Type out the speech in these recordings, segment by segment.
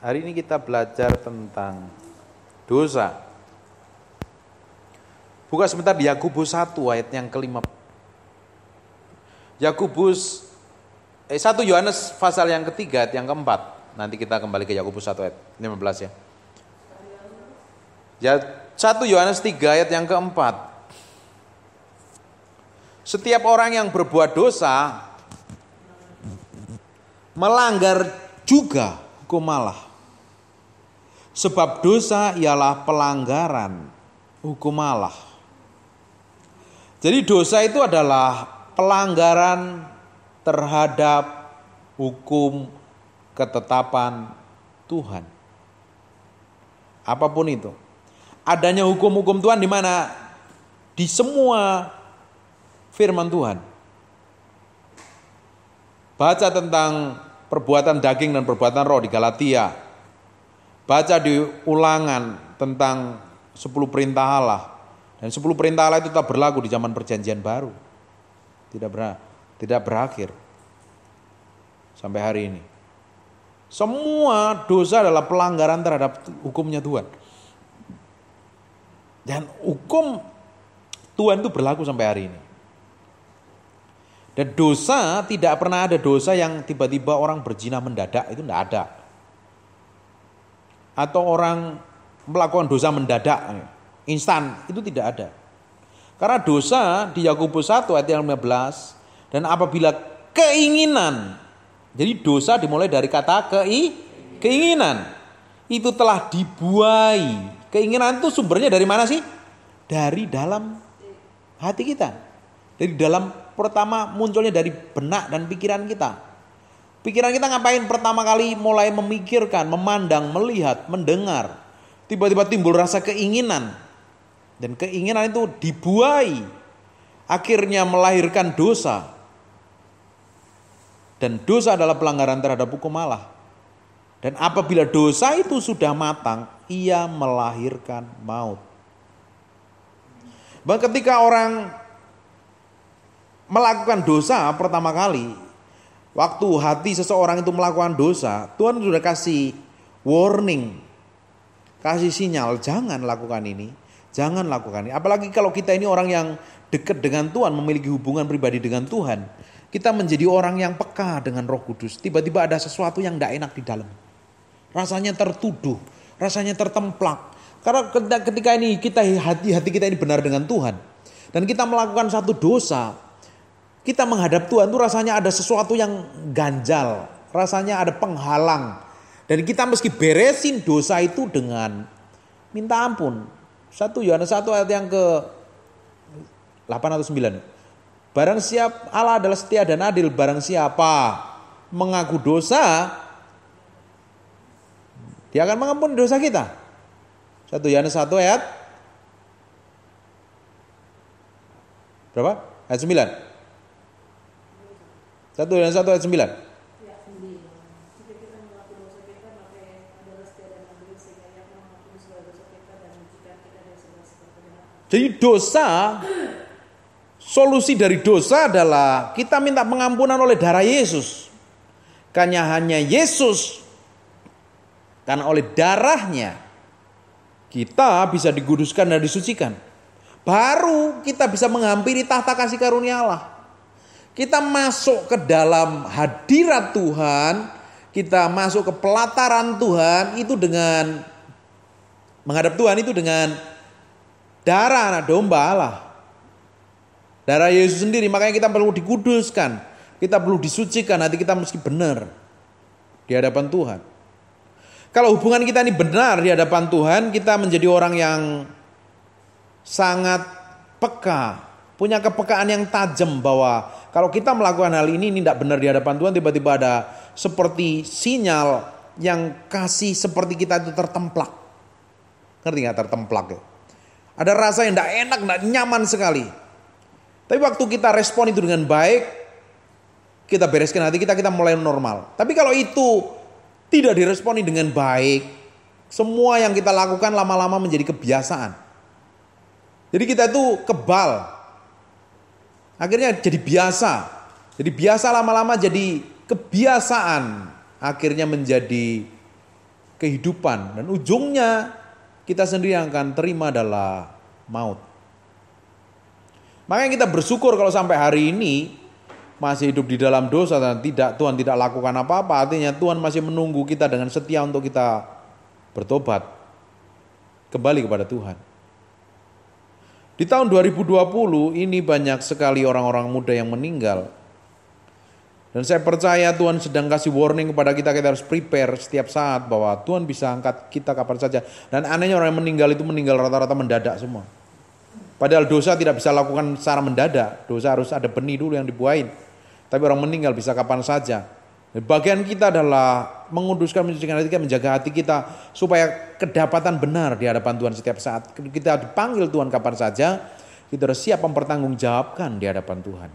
Hari ini kita belajar tentang dosa. Buka sebentar di Yakubus 1 ayat yang kelima. Yakubus eh 1 Yohanes pasal yang ketiga ayat yang keempat. Nanti kita kembali ke Yakubus 1 ayat 15 ya. Ya 1 Yohanes 3 ayat yang keempat. Setiap orang yang berbuat dosa melanggar juga hukum Allah. Sebab dosa ialah pelanggaran hukum Allah. Jadi dosa itu adalah pelanggaran terhadap hukum ketetapan Tuhan. Apapun itu. Adanya hukum-hukum Tuhan di mana? Di semua firman Tuhan. Baca tentang perbuatan daging dan perbuatan roh di Galatia Baca di ulangan tentang 10 perintah Allah. Dan 10 perintah Allah itu tetap berlaku di zaman perjanjian baru. Tidak ber, tidak berakhir. Sampai hari ini. Semua dosa adalah pelanggaran terhadap hukumnya Tuhan. Dan hukum Tuhan itu berlaku sampai hari ini. Dan dosa tidak pernah ada dosa yang tiba-tiba orang berzina mendadak itu tidak ada atau orang melakukan dosa mendadak instan itu tidak ada. Karena dosa di Yakobus 1 ayat 15 dan apabila keinginan. Jadi dosa dimulai dari kata kei keinginan. Itu telah dibuai. Keinginan itu sumbernya dari mana sih? Dari dalam hati kita. Dari dalam pertama munculnya dari benak dan pikiran kita. Pikiran kita ngapain pertama kali mulai memikirkan, memandang, melihat, mendengar. Tiba-tiba timbul rasa keinginan. Dan keinginan itu dibuai. Akhirnya melahirkan dosa. Dan dosa adalah pelanggaran terhadap hukum Allah. Dan apabila dosa itu sudah matang, ia melahirkan maut. Bahkan ketika orang melakukan dosa pertama kali, Waktu hati seseorang itu melakukan dosa, Tuhan sudah kasih warning. Kasih sinyal, jangan lakukan ini. Jangan lakukan ini. Apalagi kalau kita ini orang yang dekat dengan Tuhan, memiliki hubungan pribadi dengan Tuhan. Kita menjadi orang yang peka dengan roh kudus. Tiba-tiba ada sesuatu yang tidak enak di dalam. Rasanya tertuduh, rasanya tertemplak. Karena ketika ini kita hati-hati kita ini benar dengan Tuhan. Dan kita melakukan satu dosa, kita menghadap Tuhan itu rasanya ada sesuatu yang ganjal, rasanya ada penghalang. Dan kita meski beresin dosa itu dengan minta ampun. satu Yohanes satu ayat yang ke 8 atau 9. Barang siap Allah adalah setia dan adil. Barang siapa mengaku dosa, dia akan mengampuni dosa kita. satu Yohanes satu ayat berapa? Ayat sembilan. Satu dan satu ayat sembilan. Jadi dosa, solusi dari dosa adalah kita minta pengampunan oleh darah Yesus. Karena hanya Yesus, karena oleh darahnya kita bisa diguduskan dan disucikan. Baru kita bisa menghampiri tahta kasih karunia Allah. Kita masuk ke dalam hadirat Tuhan, kita masuk ke pelataran Tuhan itu dengan menghadap Tuhan itu dengan darah anak domba lah, Darah Yesus sendiri, makanya kita perlu dikuduskan. Kita perlu disucikan, Nanti kita mesti benar di hadapan Tuhan. Kalau hubungan kita ini benar di hadapan Tuhan, kita menjadi orang yang sangat peka punya kepekaan yang tajam bahwa kalau kita melakukan hal ini ini tidak benar di hadapan Tuhan tiba-tiba ada seperti sinyal yang kasih seperti kita itu tertemplak. Ngerti nggak tertemplak ya? Ada rasa yang tidak enak, tidak nyaman sekali. Tapi waktu kita respon itu dengan baik, kita bereskan hati kita, kita mulai normal. Tapi kalau itu tidak diresponi dengan baik, semua yang kita lakukan lama-lama menjadi kebiasaan. Jadi kita itu kebal Akhirnya jadi biasa. Jadi biasa lama-lama jadi kebiasaan. Akhirnya menjadi kehidupan. Dan ujungnya kita sendiri yang akan terima adalah maut. Makanya kita bersyukur kalau sampai hari ini masih hidup di dalam dosa dan tidak Tuhan tidak lakukan apa-apa artinya Tuhan masih menunggu kita dengan setia untuk kita bertobat kembali kepada Tuhan. Di tahun 2020 ini banyak sekali orang-orang muda yang meninggal. Dan saya percaya Tuhan sedang kasih warning kepada kita, kita harus prepare setiap saat bahwa Tuhan bisa angkat kita kapan saja. Dan anehnya orang yang meninggal itu meninggal rata-rata mendadak semua. Padahal dosa tidak bisa lakukan secara mendadak, dosa harus ada benih dulu yang dibuain. Tapi orang meninggal bisa kapan saja. Bagian kita adalah menguduskan, menyucikan hati kita, menjaga hati kita supaya kedapatan benar di hadapan Tuhan setiap saat. Kita dipanggil Tuhan kapan saja, kita harus siap mempertanggungjawabkan di hadapan Tuhan.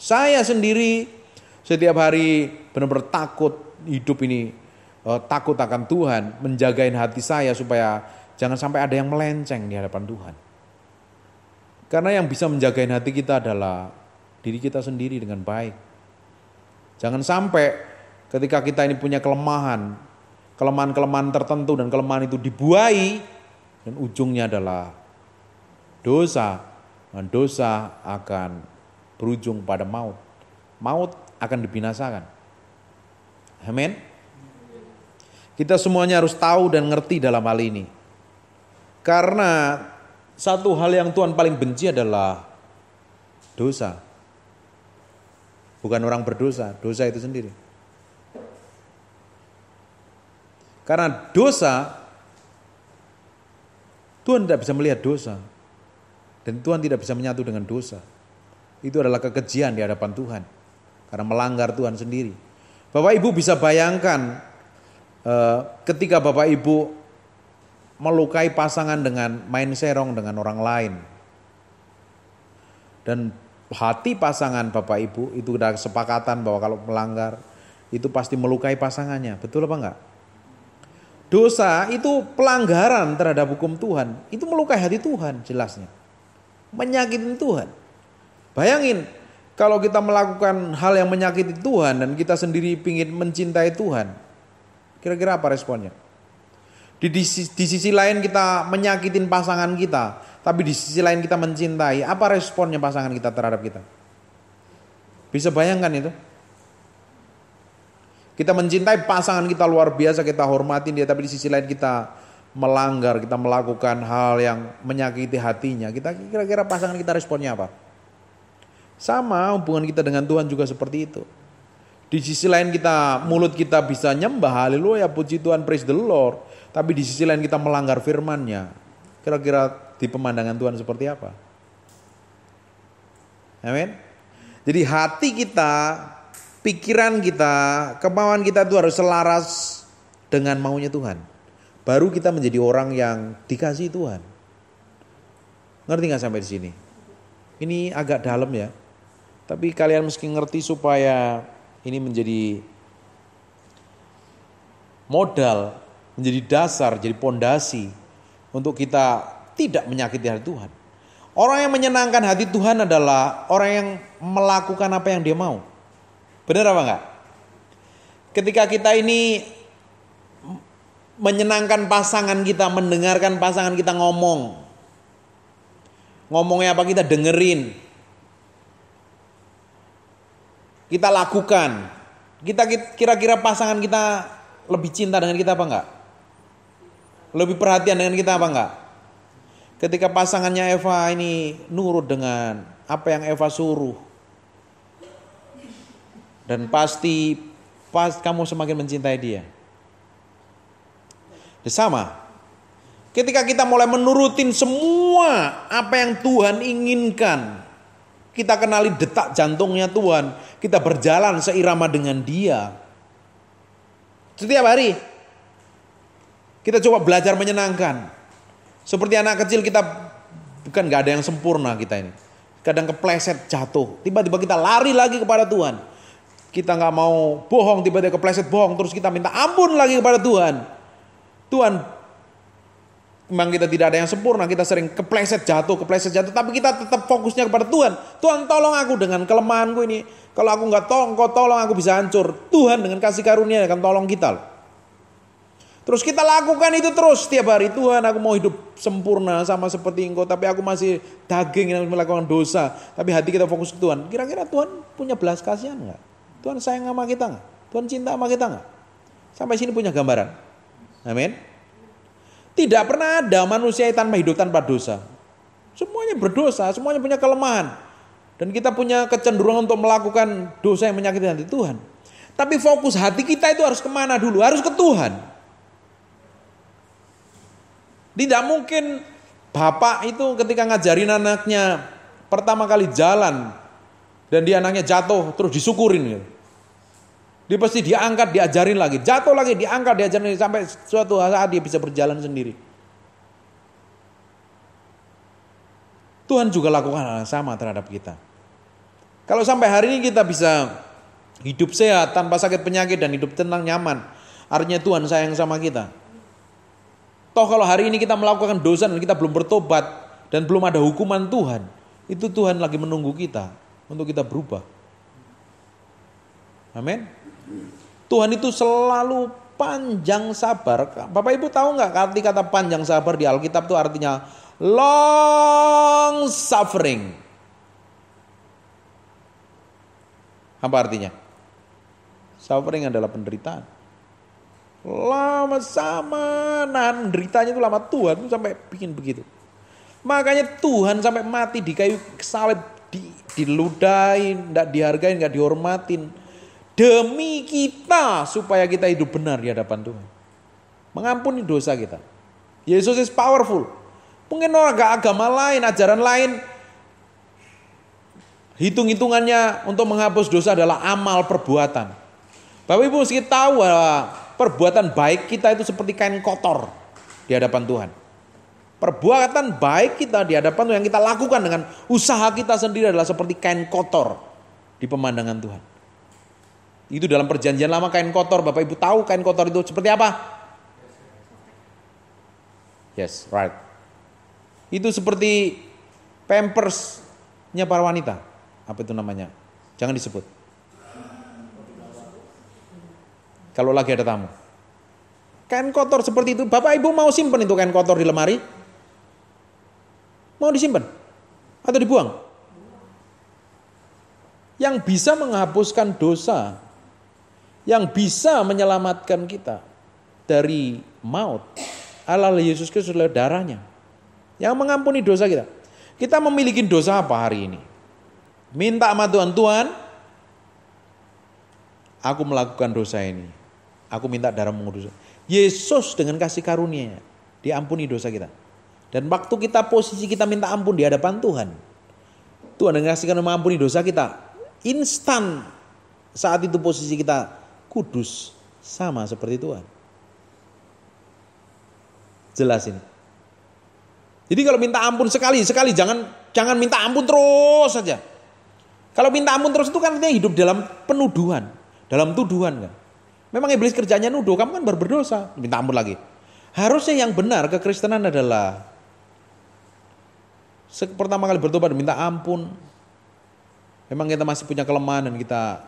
Saya sendiri setiap hari benar-benar takut hidup ini, eh, takut akan Tuhan, menjagain hati saya supaya jangan sampai ada yang melenceng di hadapan Tuhan. Karena yang bisa menjagain hati kita adalah diri kita sendiri dengan baik. Jangan sampai Ketika kita ini punya kelemahan, kelemahan-kelemahan tertentu dan kelemahan itu dibuai dan ujungnya adalah dosa. Dan dosa akan berujung pada maut. Maut akan dibinasakan. Amin. Kita semuanya harus tahu dan ngerti dalam hal ini. Karena satu hal yang Tuhan paling benci adalah dosa. Bukan orang berdosa, dosa itu sendiri. Karena dosa, Tuhan tidak bisa melihat dosa. Dan Tuhan tidak bisa menyatu dengan dosa. Itu adalah kekejian di hadapan Tuhan. Karena melanggar Tuhan sendiri. Bapak Ibu bisa bayangkan eh, ketika Bapak Ibu melukai pasangan dengan main serong dengan orang lain. Dan hati pasangan Bapak Ibu itu sudah kesepakatan bahwa kalau melanggar itu pasti melukai pasangannya. Betul apa enggak? Dosa itu pelanggaran terhadap hukum Tuhan. Itu melukai hati Tuhan jelasnya. menyakitin Tuhan. Bayangin kalau kita melakukan hal yang menyakiti Tuhan dan kita sendiri ingin mencintai Tuhan. Kira-kira apa responnya? Di, di, di sisi lain kita menyakitin pasangan kita, tapi di sisi lain kita mencintai. Apa responnya pasangan kita terhadap kita? Bisa bayangkan itu? Kita mencintai pasangan kita luar biasa, kita hormatin dia, tapi di sisi lain kita melanggar, kita melakukan hal yang menyakiti hatinya. Kita kira-kira pasangan kita responnya apa? Sama hubungan kita dengan Tuhan juga seperti itu. Di sisi lain kita mulut kita bisa nyembah haleluya puji Tuhan praise the Lord. Tapi di sisi lain kita melanggar firmannya. Kira-kira di pemandangan Tuhan seperti apa? Amin. Jadi hati kita pikiran kita, kemauan kita itu harus selaras dengan maunya Tuhan. Baru kita menjadi orang yang dikasih Tuhan. Ngerti nggak sampai di sini? Ini agak dalam ya. Tapi kalian mesti ngerti supaya ini menjadi modal, menjadi dasar, jadi pondasi untuk kita tidak menyakiti hati Tuhan. Orang yang menyenangkan hati Tuhan adalah orang yang melakukan apa yang dia mau. Benar apa enggak? Ketika kita ini menyenangkan pasangan kita, mendengarkan pasangan kita ngomong. Ngomongnya apa kita dengerin. Kita lakukan. Kita kira-kira pasangan kita lebih cinta dengan kita apa enggak? Lebih perhatian dengan kita apa enggak? Ketika pasangannya Eva ini nurut dengan apa yang Eva suruh, dan pasti pas kamu semakin mencintai dia. sama, ketika kita mulai menurutin semua apa yang Tuhan inginkan, kita kenali detak jantungnya Tuhan, kita berjalan seirama dengan dia. Setiap hari kita coba belajar menyenangkan. Seperti anak kecil kita bukan nggak ada yang sempurna kita ini. Kadang kepleset jatuh, tiba-tiba kita lari lagi kepada Tuhan kita nggak mau bohong, tiba-tiba kepleset bohong, terus kita minta ampun lagi kepada Tuhan. Tuhan, memang kita tidak ada yang sempurna, kita sering kepleset jatuh, kepleset jatuh, tapi kita tetap fokusnya kepada Tuhan. Tuhan tolong aku dengan kelemahanku ini. Kalau aku nggak tolong, kau tolong aku bisa hancur. Tuhan dengan kasih karunia akan tolong kita Terus kita lakukan itu terus setiap hari. Tuhan aku mau hidup sempurna sama seperti engkau. Tapi aku masih daging yang melakukan dosa. Tapi hati kita fokus ke Tuhan. Kira-kira Tuhan punya belas kasihan nggak? Tuhan sayang sama kita nggak? Tuhan cinta sama kita nggak? Sampai sini punya gambaran. Amin. Tidak pernah ada manusia tanpa hidup tanpa dosa. Semuanya berdosa, semuanya punya kelemahan. Dan kita punya kecenderungan untuk melakukan dosa yang menyakiti hati Tuhan. Tapi fokus hati kita itu harus kemana dulu? Harus ke Tuhan. Tidak mungkin bapak itu ketika ngajarin anaknya pertama kali jalan dan dia anaknya jatuh terus disukurin gitu. Dia pasti diangkat, diajarin lagi, jatuh lagi, diangkat, diajarin lagi, sampai suatu saat dia bisa berjalan sendiri. Tuhan juga lakukan hal yang sama terhadap kita. Kalau sampai hari ini kita bisa hidup sehat tanpa sakit penyakit dan hidup tenang nyaman, artinya Tuhan sayang sama kita. Toh kalau hari ini kita melakukan dosa dan kita belum bertobat dan belum ada hukuman Tuhan, itu Tuhan lagi menunggu kita untuk kita berubah. Amin. Tuhan itu selalu panjang sabar. Bapak Ibu tahu nggak arti kata panjang sabar di Alkitab itu artinya long suffering. Apa artinya? Suffering adalah penderitaan. Lama sama nahan deritanya itu lama Tuhan sampai bikin begitu. Makanya Tuhan sampai mati di kayu salib di, diludahin, tidak dihargain, nggak dihormatin. Demi kita supaya kita hidup benar di hadapan Tuhan. Mengampuni dosa kita. Yesus is powerful. Mungkin orang agama lain, ajaran lain. Hitung-hitungannya untuk menghapus dosa adalah amal perbuatan. Bapak Ibu mesti tahu bahwa perbuatan baik kita itu seperti kain kotor di hadapan Tuhan. Perbuatan baik kita di hadapan Tuhan yang kita lakukan dengan usaha kita sendiri adalah seperti kain kotor di pemandangan Tuhan. Itu dalam perjanjian lama kain kotor, Bapak Ibu tahu kain kotor itu seperti apa? Yes, right. Itu seperti pampersnya para wanita. Apa itu namanya? Jangan disebut. Kalau lagi ada tamu. Kain kotor seperti itu, Bapak Ibu mau simpen itu kain kotor di lemari? Mau disimpan? Atau dibuang? Yang bisa menghapuskan dosa, yang bisa menyelamatkan kita dari maut adalah Yesus Kristus lewat darahnya. Yang mengampuni dosa kita. Kita memiliki dosa apa hari ini? Minta sama Tuhan, Tuhan, aku melakukan dosa ini. Aku minta darah mengurus. Yesus dengan kasih karunia diampuni dosa kita. Dan waktu kita posisi kita minta ampun di hadapan Tuhan. Tuhan yang kasih mengampuni dosa kita. Instan saat itu posisi kita kudus sama seperti Tuhan. Jelas ini. Jadi kalau minta ampun sekali, sekali jangan jangan minta ampun terus saja. Kalau minta ampun terus itu kan artinya hidup dalam penuduhan, dalam tuduhan kan. Memang iblis kerjanya nuduh, kamu kan berdosa minta ampun lagi. Harusnya yang benar kekristenan adalah pertama kali bertobat minta ampun. Memang kita masih punya kelemahan dan kita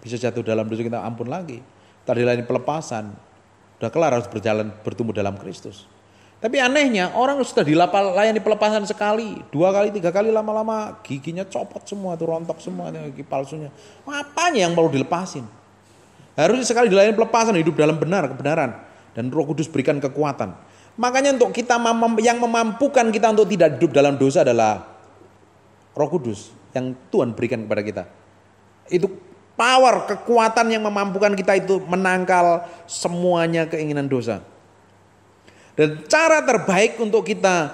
bisa jatuh dalam dosa kita ampun lagi. Tadi lain pelepasan. Sudah kelar harus berjalan bertumbuh dalam Kristus. Tapi anehnya orang sudah dilapal layani pelepasan sekali, dua kali, tiga kali lama-lama giginya copot semua tuh rontok semua gigi palsunya. Apanya yang perlu dilepasin? Harusnya sekali dilayani pelepasan hidup dalam benar kebenaran dan Roh Kudus berikan kekuatan. Makanya untuk kita yang memampukan kita untuk tidak hidup dalam dosa adalah Roh Kudus yang Tuhan berikan kepada kita. Itu power, kekuatan yang memampukan kita itu menangkal semuanya keinginan dosa. Dan cara terbaik untuk kita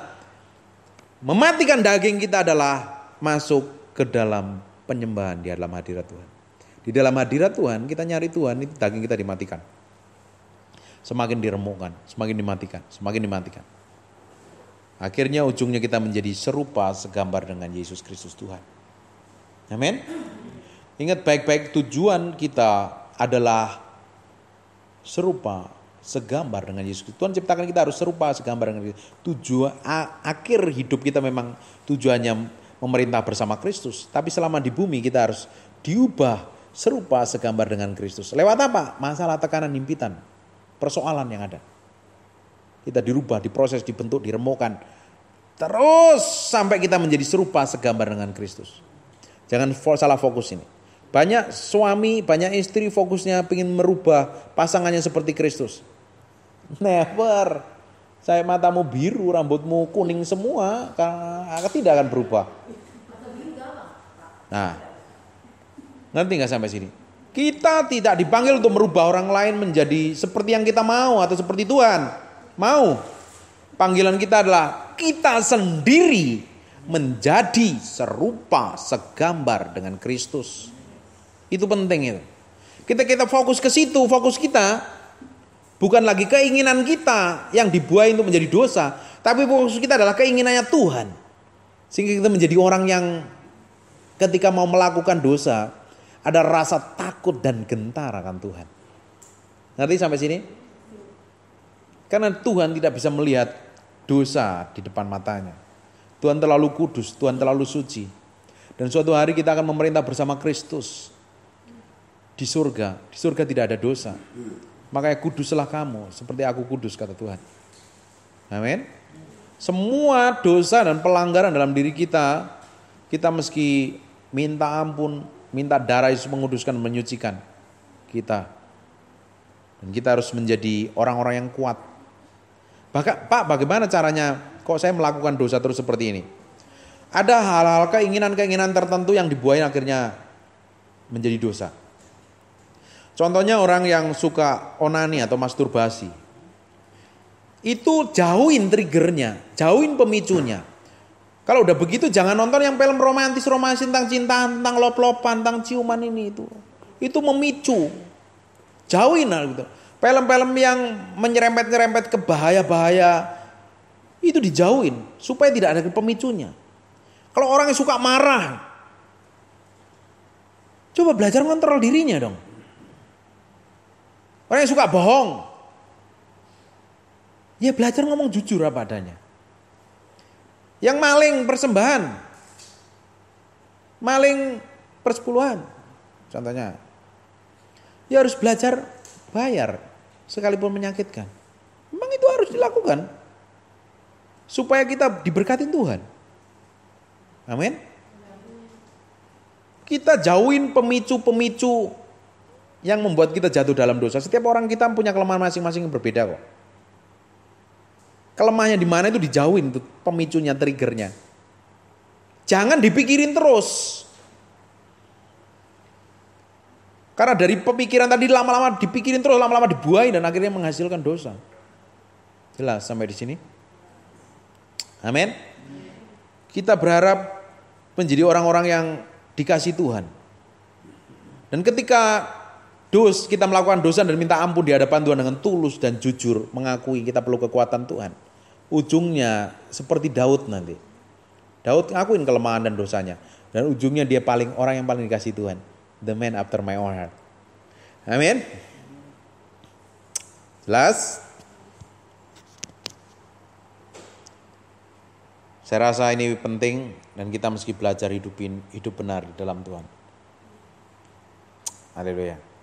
mematikan daging kita adalah masuk ke dalam penyembahan di dalam hadirat Tuhan. Di dalam hadirat Tuhan kita nyari Tuhan itu daging kita dimatikan semakin diremukkan, semakin dimatikan, semakin dimatikan. Akhirnya ujungnya kita menjadi serupa segambar dengan Yesus Kristus Tuhan. Amin. Ingat baik-baik tujuan kita adalah serupa segambar dengan Yesus Kristus. Tuhan ciptakan kita harus serupa segambar dengan Yesus. Tujuan akhir hidup kita memang tujuannya memerintah bersama Kristus, tapi selama di bumi kita harus diubah serupa segambar dengan Kristus. Lewat apa? Masalah tekanan impitan persoalan yang ada. Kita dirubah, diproses, dibentuk, diremukan. Terus sampai kita menjadi serupa segambar dengan Kristus. Jangan salah fokus ini. Banyak suami, banyak istri fokusnya ingin merubah pasangannya seperti Kristus. Never. Saya matamu biru, rambutmu kuning semua, karena tidak akan berubah. Nah, nanti nggak sampai sini? Kita tidak dipanggil untuk merubah orang lain menjadi seperti yang kita mau atau seperti Tuhan. Mau. Panggilan kita adalah kita sendiri menjadi serupa segambar dengan Kristus. Itu penting itu. Kita kita fokus ke situ, fokus kita bukan lagi keinginan kita yang dibuai untuk menjadi dosa, tapi fokus kita adalah keinginannya Tuhan. Sehingga kita menjadi orang yang ketika mau melakukan dosa, ada rasa takut dan gentar akan Tuhan. Nanti sampai sini? Karena Tuhan tidak bisa melihat dosa di depan matanya. Tuhan terlalu kudus, Tuhan terlalu suci. Dan suatu hari kita akan memerintah bersama Kristus di surga. Di surga tidak ada dosa. Makanya kuduslah kamu seperti aku kudus kata Tuhan. Amin. Semua dosa dan pelanggaran dalam diri kita, kita meski minta ampun, minta darah Yesus menguduskan, menyucikan kita. Dan kita harus menjadi orang-orang yang kuat. Bahkan, Pak, bagaimana caranya kok saya melakukan dosa terus seperti ini? Ada hal-hal keinginan-keinginan tertentu yang dibuai akhirnya menjadi dosa. Contohnya orang yang suka onani atau masturbasi. Itu jauhin triggernya, jauhin pemicunya. Kalau udah begitu jangan nonton yang film romantis romantis tentang cinta, tentang lop-lopan, tentang ciuman ini itu. Itu memicu. Jauhin lah gitu. Film-film yang menyerempet-nyerempet ke bahaya-bahaya itu dijauhin supaya tidak ada pemicunya. Kalau orang yang suka marah, coba belajar kontrol dirinya dong. Orang yang suka bohong, ya belajar ngomong jujur apa adanya. Yang maling persembahan. Maling persepuluhan. Contohnya. Ya harus belajar bayar sekalipun menyakitkan. Memang itu harus dilakukan. Supaya kita diberkatin Tuhan. Amin. Kita jauhin pemicu-pemicu yang membuat kita jatuh dalam dosa. Setiap orang kita punya kelemahan masing-masing yang berbeda kok. Kelemahnya di mana itu dijauhin tuh pemicunya, triggernya. Jangan dipikirin terus. Karena dari pemikiran tadi lama-lama dipikirin terus, lama-lama dibuai dan akhirnya menghasilkan dosa. Jelas sampai di sini? Amin. Kita berharap menjadi orang-orang yang dikasih Tuhan. Dan ketika dos kita melakukan dosa dan minta ampun di hadapan Tuhan dengan tulus dan jujur, mengakui kita perlu kekuatan Tuhan ujungnya seperti Daud nanti. Daud ngakuin kelemahan dan dosanya. Dan ujungnya dia paling orang yang paling dikasih Tuhan. The man after my own heart. Amin. Jelas? Saya rasa ini penting dan kita mesti belajar hidupin hidup benar di dalam Tuhan. Haleluya.